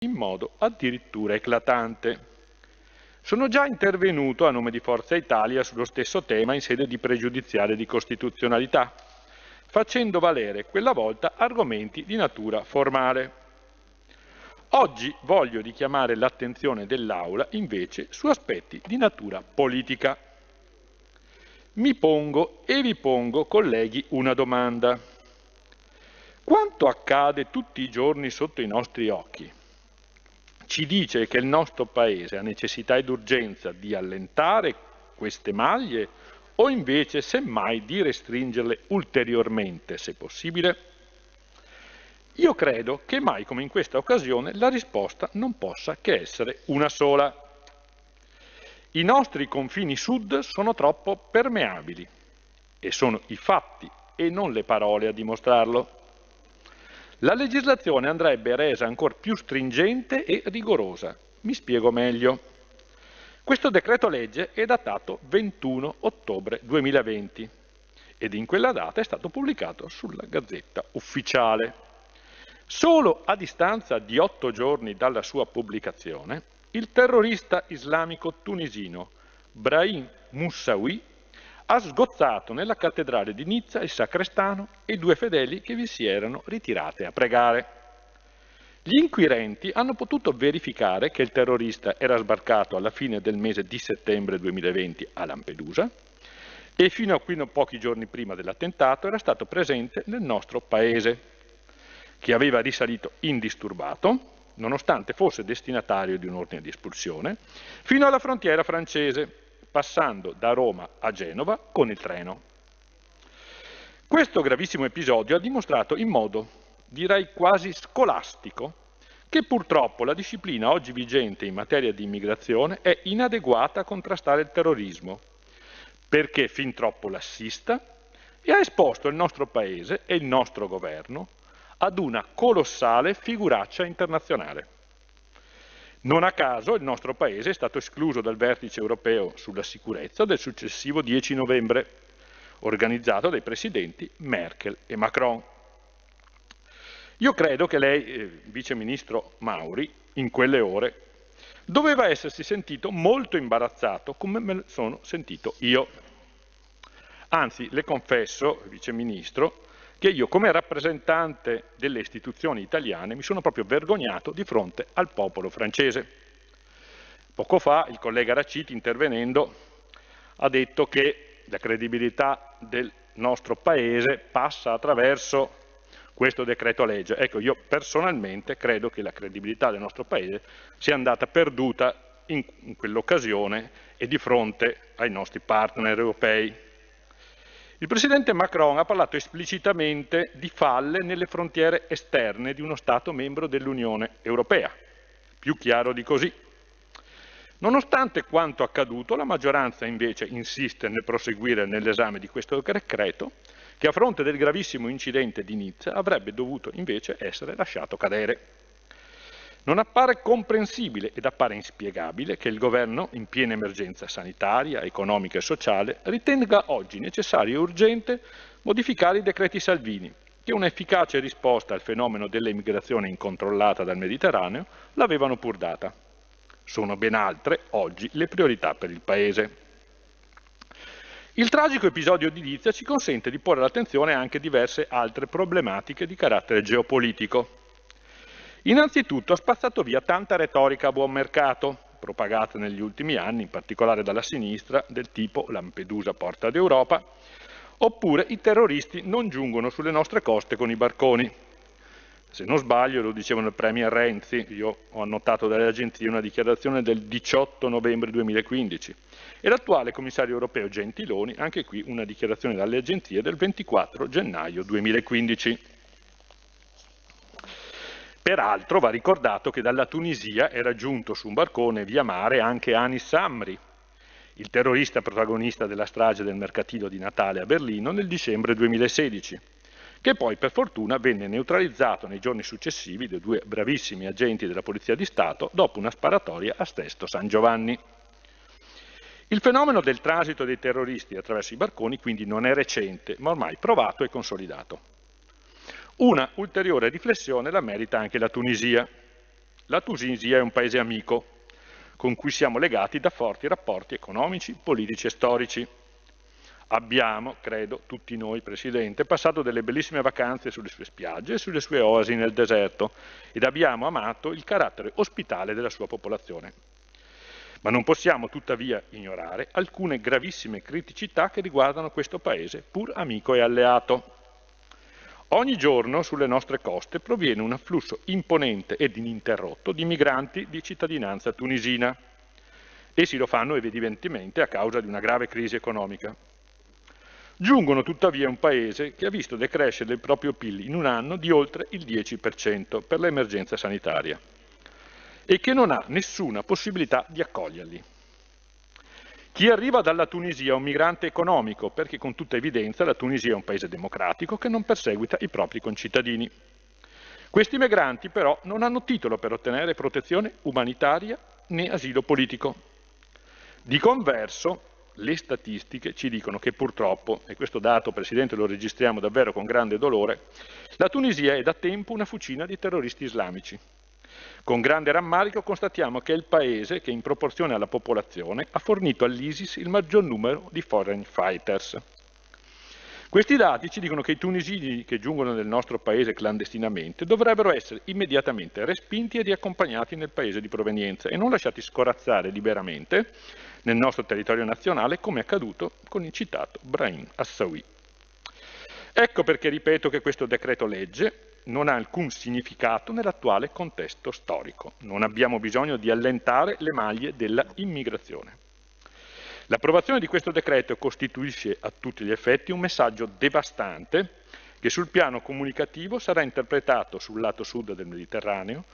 in modo addirittura eclatante. Sono già intervenuto a nome di Forza Italia sullo stesso tema in sede di pregiudiziale di costituzionalità, facendo valere quella volta argomenti di natura formale. Oggi voglio richiamare l'attenzione dell'Aula invece su aspetti di natura politica. Mi pongo e vi pongo, colleghi, una domanda. Quanto accade tutti i giorni sotto i nostri occhi? ci dice che il nostro Paese ha necessità ed urgenza di allentare queste maglie o invece semmai di restringerle ulteriormente, se possibile? Io credo che mai come in questa occasione la risposta non possa che essere una sola. I nostri confini sud sono troppo permeabili e sono i fatti e non le parole a dimostrarlo. La legislazione andrebbe resa ancora più stringente e rigorosa. Mi spiego meglio. Questo decreto legge è datato 21 ottobre 2020 ed in quella data è stato pubblicato sulla Gazzetta Ufficiale. Solo a distanza di otto giorni dalla sua pubblicazione, il terrorista islamico tunisino Brahim Moussaoui ha sgozzato nella cattedrale di Nizza il sacrestano e i due fedeli che vi si erano ritirate a pregare. Gli inquirenti hanno potuto verificare che il terrorista era sbarcato alla fine del mese di settembre 2020 a Lampedusa e fino a qui pochi giorni prima dell'attentato era stato presente nel nostro paese, che aveva risalito indisturbato, nonostante fosse destinatario di un ordine di espulsione, fino alla frontiera francese, passando da Roma a Genova con il treno. Questo gravissimo episodio ha dimostrato in modo, direi quasi scolastico, che purtroppo la disciplina oggi vigente in materia di immigrazione è inadeguata a contrastare il terrorismo, perché fin troppo lassista e ha esposto il nostro Paese e il nostro governo ad una colossale figuraccia internazionale. Non a caso il nostro Paese è stato escluso dal vertice europeo sulla sicurezza del successivo 10 novembre, organizzato dai presidenti Merkel e Macron. Io credo che lei, eh, vice ministro Mauri, in quelle ore doveva essersi sentito molto imbarazzato come me ne sono sentito io. Anzi, le confesso, vice ministro, che io come rappresentante delle istituzioni italiane mi sono proprio vergognato di fronte al popolo francese. Poco fa il collega Raciti intervenendo ha detto che la credibilità del nostro Paese passa attraverso questo decreto legge. Ecco, io personalmente credo che la credibilità del nostro Paese sia andata perduta in, in quell'occasione e di fronte ai nostri partner europei. Il presidente Macron ha parlato esplicitamente di falle nelle frontiere esterne di uno Stato membro dell'Unione Europea. Più chiaro di così. Nonostante quanto accaduto, la maggioranza invece insiste nel proseguire nell'esame di questo decreto che a fronte del gravissimo incidente di Nizza avrebbe dovuto invece essere lasciato cadere. Non appare comprensibile ed appare inspiegabile che il governo, in piena emergenza sanitaria, economica e sociale, ritenga oggi necessario e urgente modificare i decreti Salvini, che un'efficace risposta al fenomeno dell'emigrazione incontrollata dal Mediterraneo l'avevano pur data. Sono ben altre, oggi, le priorità per il Paese. Il tragico episodio di Lizia ci consente di porre l'attenzione anche a diverse altre problematiche di carattere geopolitico. Innanzitutto ha spazzato via tanta retorica a buon mercato, propagata negli ultimi anni, in particolare dalla sinistra, del tipo Lampedusa porta d'Europa, oppure i terroristi non giungono sulle nostre coste con i barconi. Se non sbaglio, lo dicevano il Premier Renzi, io ho annotato dalle agenzie una dichiarazione del 18 novembre 2015, e l'attuale commissario europeo Gentiloni, anche qui una dichiarazione dalle agenzie del 24 gennaio 2015. Peraltro va ricordato che dalla Tunisia era giunto su un barcone via mare anche Anis Samri, il terrorista protagonista della strage del mercatino di Natale a Berlino nel dicembre 2016, che poi per fortuna venne neutralizzato nei giorni successivi da due bravissimi agenti della Polizia di Stato dopo una sparatoria a Stesto San Giovanni. Il fenomeno del transito dei terroristi attraverso i barconi quindi non è recente, ma ormai provato e consolidato. Una ulteriore riflessione la merita anche la Tunisia. La Tunisia è un paese amico, con cui siamo legati da forti rapporti economici, politici e storici. Abbiamo, credo, tutti noi, Presidente, passato delle bellissime vacanze sulle sue spiagge e sulle sue oasi nel deserto ed abbiamo amato il carattere ospitale della sua popolazione. Ma non possiamo tuttavia ignorare alcune gravissime criticità che riguardano questo Paese, pur amico e alleato. Ogni giorno sulle nostre coste proviene un afflusso imponente ed ininterrotto di migranti di cittadinanza tunisina. Essi lo fanno evidentemente a causa di una grave crisi economica. Giungono tuttavia un paese che ha visto decrescere il proprio PIL in un anno di oltre il 10% per l'emergenza sanitaria e che non ha nessuna possibilità di accoglierli. Chi arriva dalla Tunisia è un migrante economico, perché con tutta evidenza la Tunisia è un paese democratico che non perseguita i propri concittadini. Questi migranti però non hanno titolo per ottenere protezione umanitaria né asilo politico. Di converso, le statistiche ci dicono che purtroppo, e questo dato Presidente lo registriamo davvero con grande dolore, la Tunisia è da tempo una fucina di terroristi islamici. Con grande rammarico constatiamo che è il paese che in proporzione alla popolazione ha fornito all'ISIS il maggior numero di foreign fighters. Questi dati ci dicono che i tunisini che giungono nel nostro paese clandestinamente dovrebbero essere immediatamente respinti e riaccompagnati nel paese di provenienza e non lasciati scorazzare liberamente nel nostro territorio nazionale come è accaduto con il citato Brahim Assawi. Ecco perché ripeto che questo decreto legge non ha alcun significato nell'attuale contesto storico. Non abbiamo bisogno di allentare le maglie della immigrazione. L'approvazione di questo decreto costituisce a tutti gli effetti un messaggio devastante che sul piano comunicativo sarà interpretato sul lato sud del Mediterraneo